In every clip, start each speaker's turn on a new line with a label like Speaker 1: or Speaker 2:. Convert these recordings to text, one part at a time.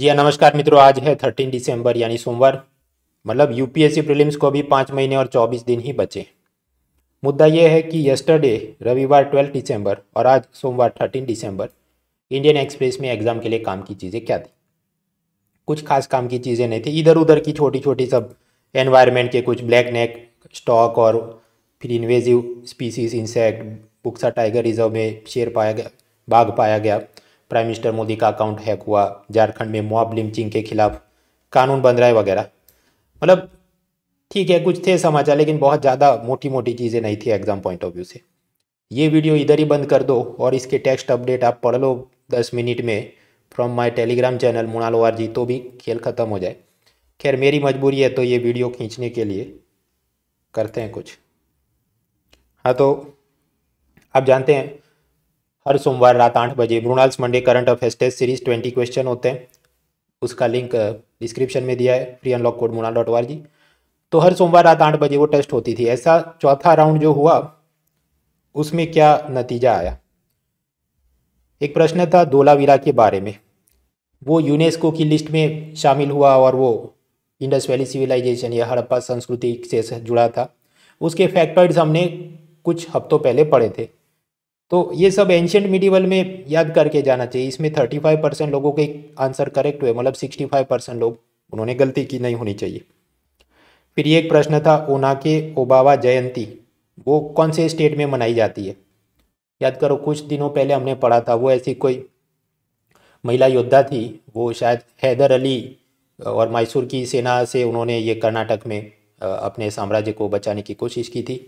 Speaker 1: जी हाँ नमस्कार मित्रों आज है थर्टीन दिसंबर यानी सोमवार मतलब यूपीएससी प्रीलिम्स को भी पाँच महीने और चौबीस दिन ही बचे मुद्दा यह है कि यस्टरडे रविवार ट्वेल्थ दिसंबर और आज सोमवार थर्टीन दिसंबर इंडियन एक्सप्रेस में एग्ज़ाम के लिए काम की चीज़ें क्या थी कुछ खास काम की चीज़ें नहीं थी इधर उधर की छोटी छोटी सब एनवायरमेंट के कुछ ब्लैक नेक स्टॉक और फिर invasive species insect Buxa tiger reserve में शेर पाया गया बाघ पाया गया प्राइम मिनिस्टर मोदी का अकाउंट हैक हुआ झारखंड में मॉब लिंचिंग के खिलाफ कानून बन रहा है वगैरह मतलब ठीक है कुछ थे समाचार लेकिन बहुत ज़्यादा मोटी मोटी चीज़ें नहीं थी एग्ज़ाम पॉइंट ऑफ व्यू से ये वीडियो इधर ही बंद कर दो और इसके टेक्स्ट अपडेट आप पढ़ लो दस मिनट में from my Telegram channel Mrunal वार जी तो भी खेल ख़त्म हो जाए खैर मेरी मजबूरी है तो ये वीडियो खींचने के लिए करते हैं कुछ हाँ तो आप जानते हैं हर सोमवार रात आठ बजे Mrunal's Monday current affairs test series twenty question होते हैं उसका लिंक डिस्क्रिप्शन में दिया है फ्री अनलॉक कोड मुना डॉट वार तो हर सोमवार रात आठ बजे वो टेस्ट होती थी ऐसा चौथा राउंड जो हुआ उसमें क्या नतीजा आया एक प्रश्न था दोलावीरा के बारे में वो यूनेस्को की लिस्ट में शामिल हुआ और वो इंडस वैली सिविलाइजेशन या हड़प्पा संस्कृति से जुड़ा था उसके फैक्टर्स हमने कुछ हफ्तों पहले पढ़े थे तो ये सब एंशियंट मिडिवल में याद करके जाना चाहिए इसमें थर्टी फाइव परसेंट लोगों के आंसर करेक्ट हुए मतलब सिक्सटी फाइव परसेंट लोग उन्होंने गलती की नहीं होनी चाहिए फिर ये एक प्रश्न था ओना के ओबावा जयंती वो कौन से स्टेट में मनाई जाती है याद करो कुछ दिनों पहले हमने पढ़ा था वो ऐसी कोई महिला योद्धा थी वो शायद हैदर अली और मैसूर की सेना से उन्होंने ये कर्नाटक में अपने साम्राज्य को बचाने की कोशिश की थी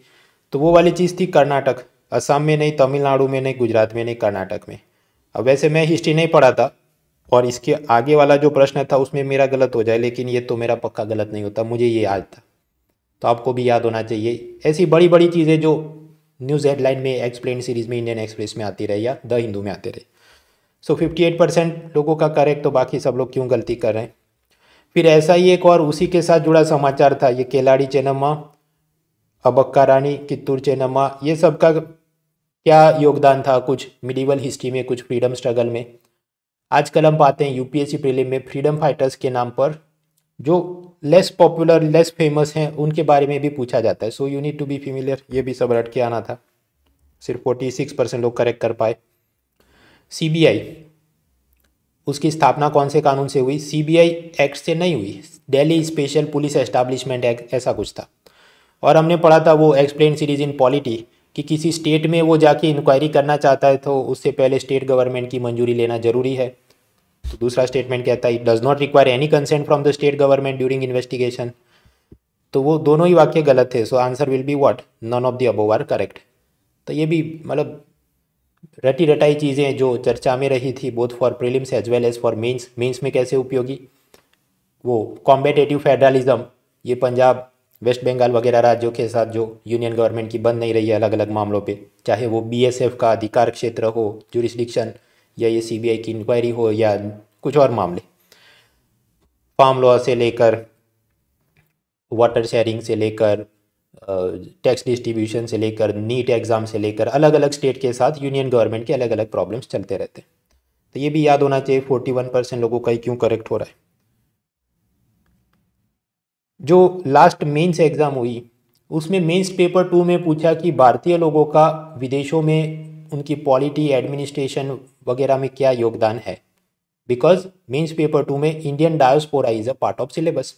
Speaker 1: तो वो वाली चीज़ थी कर्नाटक असम में नहीं तमिलनाडु में नहीं गुजरात में नहीं कर्नाटक में अब वैसे मैं हिस्ट्री नहीं पढ़ा था और इसके आगे वाला जो प्रश्न था उसमें मेरा गलत हो जाए लेकिन ये तो मेरा पक्का गलत नहीं होता मुझे ये याद था तो आपको भी याद होना चाहिए ऐसी बड़ी बड़ी चीज़ें जो न्यूज़ हेडलाइन में एक्सप्लेन सीरीज़ में इंडियन एक्सप्रेस में आती रही या द हिंदू में आती रही सो फिफ्टी एट परसेंट लोगों का करेक्ट तो बाकी सब लोग क्यों गलती कर रहे हैं फिर ऐसा ही एक और उसी के साथ जुड़ा समाचार था ये केलाड़ी चेनम्मा अबक्का रानी कित्तूर चेनम्मा ये सब का क्या योगदान था कुछ मिडीवल हिस्ट्री में कुछ फ्रीडम स्ट्रगल में आजकल हम पाते हैं यूपीएससी प्रीलिम में फ्रीडम फाइटर्स के नाम पर जो लेस पॉपुलर लेस फेमस हैं उनके बारे में भी पूछा जाता है so you need to be familiar ये भी सब रट के आना था सिर्फ फोर्टी सिक्स परसेंट लोग करेक्ट कर पाए सीबीआई उसकी स्थापना कौन से कानून से हुई सीबीआई एक्ट से नहीं हुई Delhi special police establishment act ऐसा कुछ था और हमने पढ़ा था वो एक्सप्लेन सीरीज इन पॉलिटी कि किसी स्टेट में वो जाके इंक्वायरी करना चाहता है तो उससे पहले स्टेट गवर्नमेंट की मंजूरी लेना जरूरी है तो दूसरा स्टेटमेंट कहता है it does not require any consent from the state government during investigation तो वो दोनों ही वाक्य गलत थे so answer will be what none of the above are correct तो ये भी मतलब रटी रटाई चीज़ें जो चर्चा में रही थी both for prelims as well as for mains mains में कैसे उपयोगी वो कॉम्बेटेटिव फेडरलिज्म ये पंजाब वेस्ट बंगाल वगैरह राज्यों के साथ जो यूनियन गवर्नमेंट की बंद नहीं रही है अलग अलग मामलों पे चाहे वो बीएसएफ का अधिकार क्षेत्र हो जुरिस्डिक्शन या ये सीबीआई की इंक्वायरी हो या कुछ और मामले फार्म लॉ से लेकर वाटर शेयरिंग से लेकर टैक्स डिस्ट्रीब्यूशन से लेकर नीट एग्ज़ाम से लेकर अलग अलग स्टेट के साथ यूनियन गवर्नमेंट के अलग अलग प्रॉब्लम्स चलते रहते हैं तो ये भी याद होना चाहिए फोर्टी वन परसेंट लोगों का ही क्यों करेक्ट हो रहा है जो लास्ट मेंस एग्ज़ाम हुई उसमें मेंस पेपर टू में पूछा कि भारतीय लोगों का विदेशों में उनकी पॉलिटी एडमिनिस्ट्रेशन वगैरह में क्या योगदान है बिकॉज मेंस पेपर टू में Indian diaspora is a part of syllabus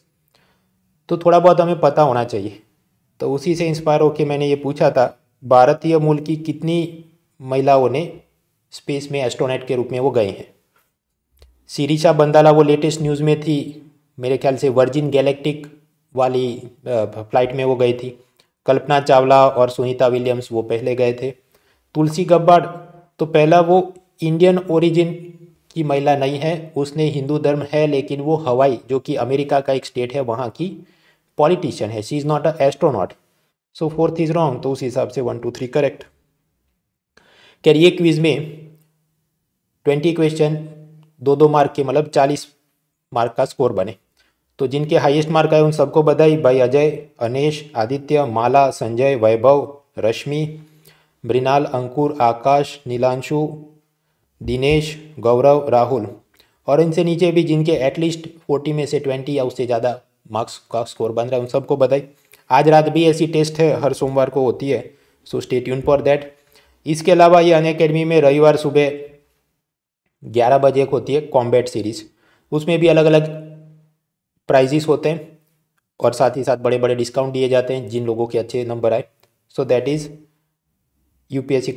Speaker 1: तो थोड़ा बहुत हमें पता होना चाहिए तो उसी से इंस्पायर होकर मैंने ये पूछा था भारतीय मूल की कितनी महिलाओं ने स्पेस में एस्ट्रोनेट के रूप में वो गए हैं सीरीशा बंदाला वो लेटेस्ट न्यूज़ में थी मेरे ख्याल से वर्जिन गैलेक्टिक वाली फ्लाइट में वो गई थी कल्पना चावला और सुनीता विलियम्स वो पहले गए थे तुलसी गब्बड़ तो पहला वो इंडियन ओरिजिन की महिला नहीं है उसने हिंदू धर्म है लेकिन वो हवाई जो कि अमेरिका का एक स्टेट है वहाँ की पॉलिटिशियन है she is not a astronaut so fourth is wrong तो उस हिसाब से वन टू थ्री करेक्ट कैरिए क्विज में ट्वेंटी क्वेश्चन दो दो मार्क के मतलब चालीस मार्क का स्कोर बने तो जिनके हाईएस्ट मार्क आए उन सबको बधाई भाई अजय अनेश आदित्य माला संजय वैभव रश्मि मृणाल अंकुर आकाश नीलांशु दिनेश गौरव राहुल और इनसे नीचे भी जिनके एटलीस्ट फोर्टी में से ट्वेंटी या उससे ज़्यादा मार्क्स का स्कोर बन रहा है उन सबको बधाई आज रात भी ऐसी टेस्ट है हर सोमवार को होती है so stay tune for that इसके अलावा ये अन अकेडमी में रविवार सुबह ग्यारह बजे एक होती है कॉम्बैट सीरीज उसमें भी अलग अलग प्राइजिस होते हैं और साथ ही साथ बड़े बड़े डिस्काउंट दिए जाते हैं जिन लोगों के अच्छे नंबर आए so that is U P S C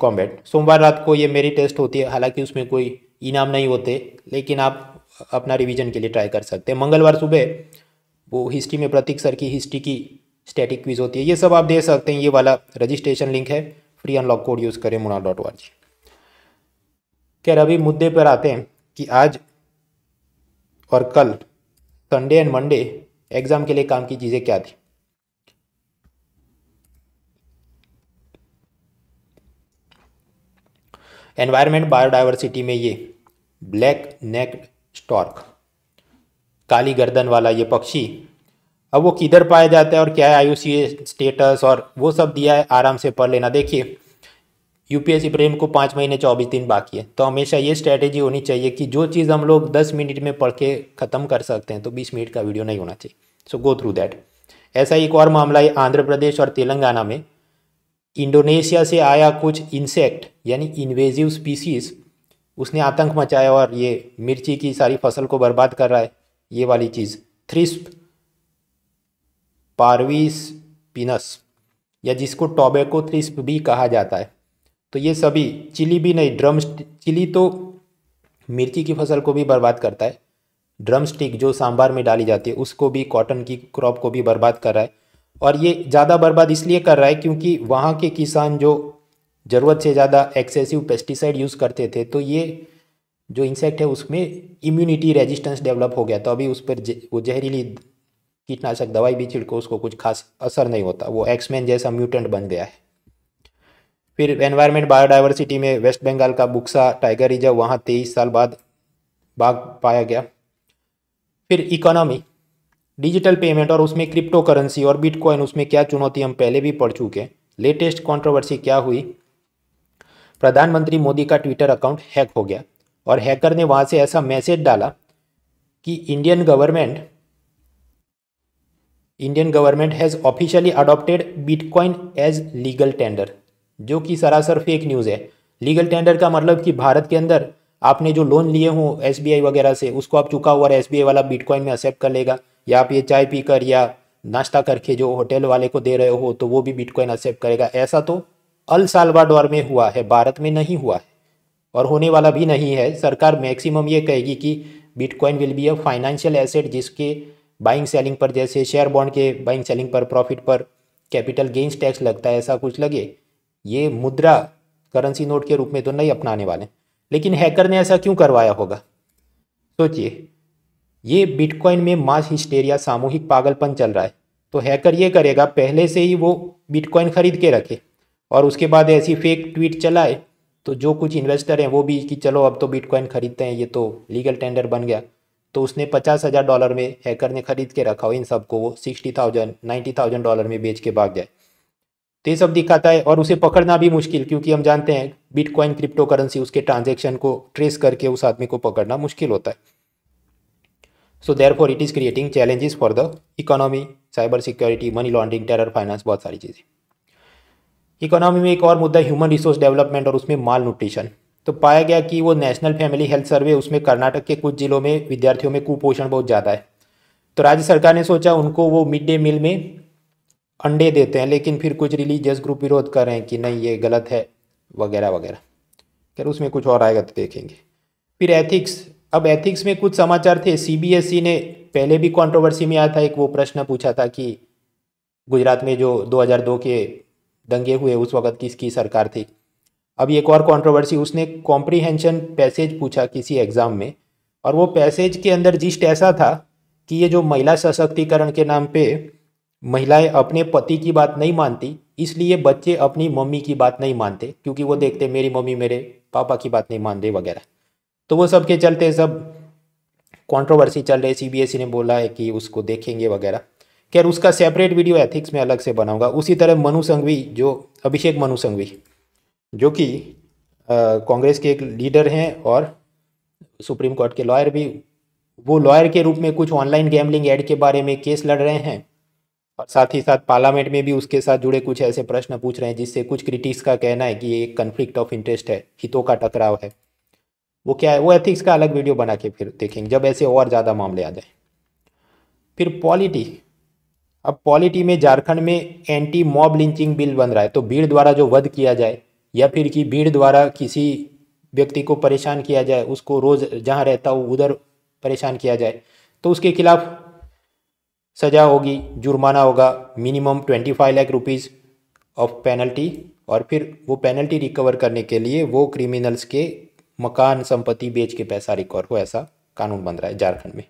Speaker 1: सोमवार रात को ये मेरी टेस्ट होती है हालांकि उसमें कोई इनाम नहीं होते लेकिन आप अपना रिवीजन के लिए ट्राई कर सकते हैं मंगलवार सुबह वो हिस्ट्री में प्रतीक सर की हिस्ट्री की स्टैटिक क्विज होती है ये सब आप दे सकते हैं ये वाला रजिस्ट्रेशन लिंक है फ्री अनलॉक कोड यूज़ करें मुना डॉट वाच खैर अभी मुद्दे पर आते हैं कि आज और कल संडे एंड मंडे एग्ज़ाम के लिए काम की चीज़ें क्या थी एनवायरमेंट बायोडाइवर्सिटी में ये ब्लैक नेक स्टॉर्क काली गर्दन वाला ये पक्षी अब वो किधर पाया जाता है और क्या है आयुषी स्टेटस और वो सब दिया है आराम से पढ़ लेना देखिए यूपीएससी प्रेम को पाँच महीने चौबीस दिन बाकी है तो हमेशा ये स्ट्रैटेजी होनी चाहिए कि जो चीज़ हम लोग दस मिनट में पढ़ के ख़त्म कर सकते हैं तो बीस मिनट का वीडियो नहीं होना चाहिए सो गो थ्रू दैट ऐसा एक और मामला है आंध्र प्रदेश और तेलंगाना में इंडोनेशिया से आया कुछ इंसेक्ट यानी इन्वेजिव स्पीसीज उसने आतंक मचाया और ये मिर्ची की सारी फसल को बर्बाद कर रहा है ये वाली चीज़ थ्रिस्प पारविस पिनस या जिसको टोबैको थ्रिस्प भी कहा जाता है तो ये सभी चिली भी नहीं ड्रम चिली तो मिर्ची की फसल को भी बर्बाद करता है ड्रम स्टिक जो सांभार में डाली जाती है उसको भी कॉटन की क्रॉप को भी बर्बाद कर रहा है और ये ज़्यादा बर्बाद इसलिए कर रहा है क्योंकि वहाँ के किसान जो ज़रूरत से ज़्यादा एक्सेसिव पेस्टिसाइड यूज़ करते थे तो ये जो इंसेक्ट है उसमें इम्यूनिटी रेजिस्टेंस डेवलप हो गया तो अभी उस पर वो जहरीली कीटनाशक दवाई भी छिड़को उसको कुछ खास असर नहीं होता वो एक्समैन जैसा म्यूटेंट बन गया है फिर एनवायरमेंट बायोडाइवर्सिटी में वेस्ट बंगाल का बुक्सा टाइगर रिजर्व वहाँ तेईस साल बाद बाघ पाया गया फिर इकोनॉमी डिजिटल पेमेंट और उसमें क्रिप्टो करेंसी और बिटकॉइन उसमें क्या चुनौती हम पहले भी पढ़ चुके लेटेस्ट कंट्रोवर्सी क्या हुई प्रधानमंत्री मोदी का ट्विटर अकाउंट हैक हो गया और हैकर ने वहाँ से ऐसा मैसेज डाला कि Indian government Indian government has officially adopted bitcoin as legal tender जो कि सरासर फेक न्यूज़ है लीगल टेंडर का मतलब कि भारत के अंदर आपने जो लोन लिए हों एस वगैरह से उसको आप चुका हुआ एस बी वाला बिटकॉइन में एक्सेप्ट कर लेगा या आप ये चाय पीकर या नाश्ता करके जो होटल वाले को दे रहे हो तो वो भी बिटकॉइन एक्सेप्ट करेगा ऐसा तो अल सालवाडोर में हुआ है भारत में नहीं हुआ है और होने वाला भी नहीं है सरकार मैक्सिमम ये कहेगी कि bitcoin will be a financial asset जिसके बाइंग सेलिंग पर जैसे शेयर बॉन्ड के बाइंग सेलिंग पर प्रॉफिट पर कैपिटल गेंस टैक्स लगता है ऐसा कुछ लगे ये मुद्रा करेंसी नोट के रूप में तो नहीं अपनाने वाले लेकिन हैकर ने ऐसा क्यों करवाया होगा सोचिए ये बिटकॉइन में मास हिस्टेरिया सामूहिक पागलपन चल रहा है तो हैकर ये करेगा पहले से ही वो बिटकॉइन खरीद के रखे और उसके बाद ऐसी फेक ट्वीट चलाए तो जो कुछ इन्वेस्टर हैं वो भी कि चलो अब तो बिटकॉइन खरीदते हैं ये तो लीगल टेंडर बन गया तो उसने पचास हज़ार डॉलर में हैकर ने खरीद के रखा हो इन सबको वो sixty thousand ninety thousand dollar में बेच के भाग जाए तो ये सब दिखाता है और उसे पकड़ना भी मुश्किल क्योंकि हम जानते हैं बिटकॉइन क्रिप्टो करेंसी उसके ट्रांजेक्शन को ट्रेस करके उस आदमी को पकड़ना मुश्किल होता है so therefore it is creating challenges for the economy cyber security money laundering terror finance बहुत सारी चीज़ें इकोनॉमी में एक और मुद्दा ह्यूमन रिसोर्स डेवलपमेंट और उसमें माल न्यूट्रिशन तो पाया गया कि वो नेशनल फैमिली हेल्थ सर्वे उसमें कर्नाटक के कुछ जिलों में विद्यार्थियों में कुपोषण बहुत ज़्यादा है तो राज्य सरकार ने सोचा उनको वो मिड डे मील में अंडे देते हैं लेकिन फिर कुछ रिलीजियस ग्रुप विरोध कर रहे हैं कि नहीं ये गलत है वगैरह वगैरह खैर उसमें कुछ और आएगा तो देखेंगे फिर एथिक्स अब एथिक्स में कुछ समाचार थे सीबीएसई e ने पहले भी कंट्रोवर्सी में आया था एक वो प्रश्न पूछा था कि गुजरात में जो 2002 के दंगे हुए उस वक्त किसकी सरकार थी अब एक और कंट्रोवर्सी उसने कॉम्प्रीहेंशन पैसेज पूछा किसी एग्ज़ाम में और वो पैसेज के अंदर जिस्ट ऐसा था कि ये जो महिला सशक्तिकरण के नाम पर महिलाएं अपने पति की बात नहीं मानती इसलिए बच्चे अपनी मम्मी की बात नहीं मानते क्योंकि वो देखते मेरी मम्मी मेरे पापा की बात नहीं मानते वगैरह तो वो सब के चलते सब कंट्रोवर्सी चल रही है सी ने बोला है कि उसको देखेंगे वगैरह खैर उसका सेपरेट वीडियो एथिक्स में अलग से बनाऊंगा उसी तरह मनु संघवी जो अभिषेक मनु संघवी जो कि कांग्रेस के एक लीडर हैं और सुप्रीम कोर्ट के लॉयर भी वो लॉयर के रूप में कुछ ऑनलाइन गैमलिंग एड के बारे में केस लड़ रहे हैं साथ ही साथ पार्लियामेंट में भी उसके साथ जुड़े कुछ ऐसे प्रश्न पूछ रहे हैं जिससे कुछ क्रिटिक्स का कहना है कि ये एक कन्फ्लिक्ट ऑफ इंटरेस्ट है हितों का टकराव है वो क्या है वो एथिक्स का अलग वीडियो बना के फिर देखेंगे जब ऐसे और ज़्यादा मामले आ जाए फिर पॉलिटी अब पॉलिटी में झारखंड में एंटी मॉब लिंचिंग बिल बन रहा है तो भीड़ द्वारा जो वध किया जाए या फिर कि भीड़ द्वारा किसी व्यक्ति को परेशान किया जाए उसको रोज़ जहाँ रहता हो उधर परेशान किया जाए तो उसके खिलाफ सजा होगी जुर्माना होगा minimum twenty five lakh rupees of penalty और फिर वो पेनल्टी रिकवर करने के लिए वो क्रिमिनल्स के मकान संपत्ति बेच के पैसा रिकवर हो ऐसा कानून बन रहा है झारखंड में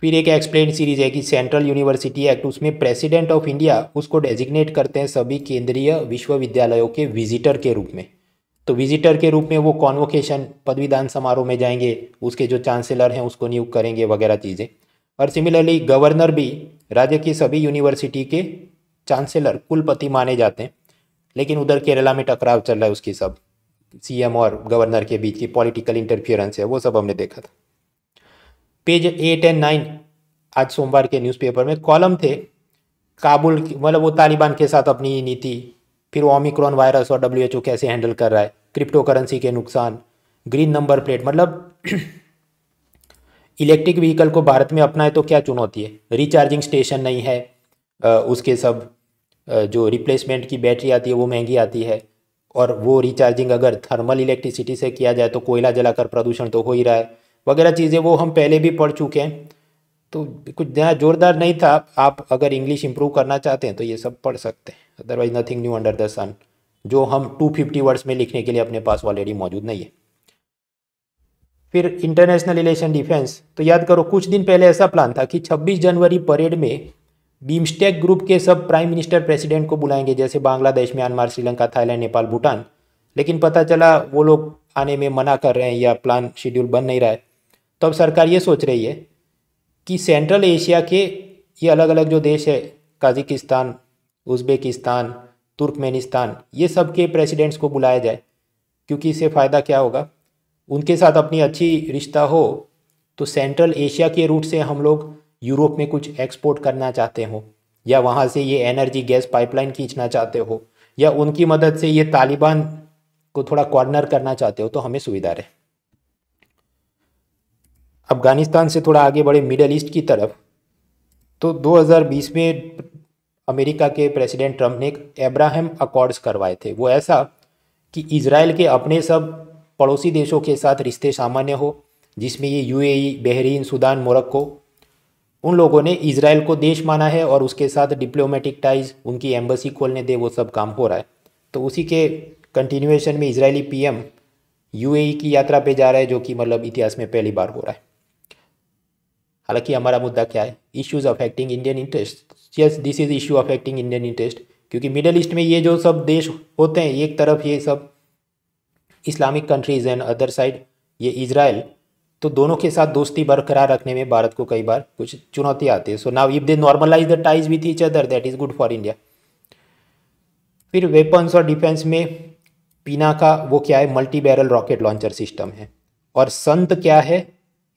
Speaker 1: फिर एक एक्सप्लेन सीरीज है कि सेंट्रल यूनिवर्सिटी एक्ट उसमें प्रेसिडेंट ऑफ इंडिया उसको डेजिग्नेट करते हैं सभी केंद्रीय विश्वविद्यालयों के विजिटर के रूप में तो विजिटर के रूप में वो कॉन्वोकेशन पदवीदान समारोह में जाएंगे उसके जो चांसलर हैं उसको नियुक्त करेंगे वगैरह चीज़ें और सिमिलरली गवर्नर भी राज्य की सभी यूनिवर्सिटी के चांसलर कुलपति माने जाते हैं लेकिन उधर केरला में टकराव चल रहा है उसकी सब सीएम और गवर्नर के बीच की पॉलिटिकल इंटरफियरेंस है वो सब हमने देखा था पेज एट एंड नाइन आज सोमवार के न्यूज़पेपर में कॉलम थे काबुल मतलब वो तालिबान के साथ अपनी नीति फिर वो ओमिक्रॉन वायरस और डब्ल्यू कैसे हैंडल कर रहा है क्रिप्टो करेंसी के नुकसान ग्रीन नंबर प्लेट मतलब इलेक्ट्रिक व्हीकल को भारत में अपनाए तो क्या चुनौती है रिचार्जिंग स्टेशन नहीं है उसके सब जो रिप्लेसमेंट की बैटरी आती है वो महंगी आती है और वो रिचार्जिंग अगर थर्मल इलेक्ट्रिसिटी से किया जाए तो कोयला जलाकर प्रदूषण तो हो ही रहा है वगैरह चीज़ें वो हम पहले भी पढ़ चुके हैं तो कुछ ज़्यादा जोरदार नहीं था आप अगर इंग्लिश इंप्रूव करना चाहते हैं तो ये सब पढ़ सकते हैं otherwise nothing new under the sun जो हम 250 वर्ड्स में लिखने के लिए अपने पास ऑलरेडी मौजूद नहीं है फिर इंटरनेशनल रिलेशन डिफेंस तो याद करो कुछ दिन पहले ऐसा प्लान था कि 26 जनवरी परेड में बीमस्टेक ग्रुप के सब प्राइम मिनिस्टर प्रेसिडेंट को बुलाएंगे जैसे बांग्लादेश म्यांमार श्रीलंका थाईलैंड नेपाल भूटान लेकिन पता चला वो लोग आने में मना कर रहे हैं या प्लान शेड्यूल बन नहीं रहा है तो अब सरकार ये सोच रही है कि सेंट्रल एशिया के ये अलग अलग जो देश है काजिकिस्तान उज़्बेकिस्तान तुर्कमेनिस्तान ये सब के प्रेसिडेंट्स को बुलाया जाए क्योंकि इससे फ़ायदा क्या होगा उनके साथ अपनी अच्छी रिश्ता हो तो सेंट्रल एशिया के रूट से हम लोग यूरोप में कुछ एक्सपोर्ट करना चाहते हो या वहाँ से ये एनर्जी गैस पाइपलाइन खींचना चाहते हो या उनकी मदद से ये तालिबान को थोड़ा कॉर्नर करना चाहते हो तो हमें सुविधा रहे अफगानिस्तान से थोड़ा आगे बढ़े मिडल ईस्ट की तरफ तो 2020 में अमेरिका के प्रेसिडेंट ट्रम्प ने एब्राहम अकॉर्ड्स करवाए थे वो ऐसा कि इसराइल के अपने सब पड़ोसी देशों के साथ रिश्ते सामान्य हो जिसमें ये यूएई, बहरीन सूडान मोरक्को उन लोगों ने इसराइल को देश माना है और उसके साथ डिप्लोमेटिक टाइज उनकी एम्बसी खोलने दे वो सब काम हो रहा है तो उसी के कंटिन्यूएशन में इसराइली पीएम यूएई की यात्रा पे जा रहा है जो कि मतलब इतिहास में पहली बार हो रहा है हालांकि हमारा मुद्दा क्या है issues affecting Indian interest yes this is issue affecting Indian interest क्योंकि मिडल ईस्ट में ये जो सब देश होते हैं एक तरफ ये सब Islamic countries and other side ये इसराइल तो दोनों के साथ दोस्ती बरकरार रखने में भारत को कई बार कुछ चुनौती आती है so now if they normalize the ties with each other that is good for India फिर वेपन्स और डिफेंस में पीना का वो क्या है multi barrel rocket launcher system है और संत क्या है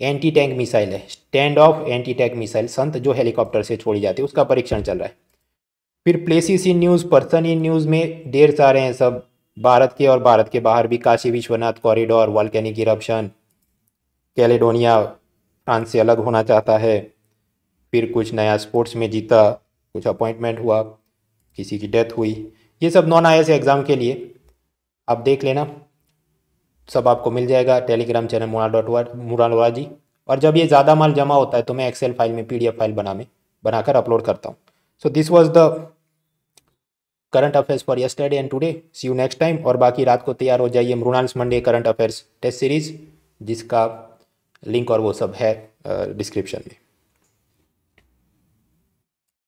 Speaker 1: एंटी टैंक मिसाइल है stand off anti tank missile संत जो हेलीकॉप्टर से छोड़ी जाती है उसका परीक्षण चल रहा है फिर places in news person in news में ढेर सारे हैं सब भारत के और भारत के बाहर भी Kashi Vishwanath corridor volcanic eruption Caledonia France से अलग होना चाहता है फिर कुछ नया स्पोर्ट्स में जीता कुछ अपॉइंटमेंट हुआ किसी की डेथ हुई ये सब नॉन आई एग्ज़ाम के लिए आप देख लेना सब आपको मिल जाएगा टेलीग्राम चैनल मुरा डॉट मुरा जी और जब ये ज़्यादा माल जमा होता है तो मैं एक्सेल फाइल में पीडीएफ फाइल बना में बनाकर अपलोड करता हूँ so this was the current affairs for yesterday and today see you next time और बाकी रात को तैयार हो जाइए Mrunal's Monday current affairs test series जिसका लिंक और वो सब है डिस्क्रिप्शन में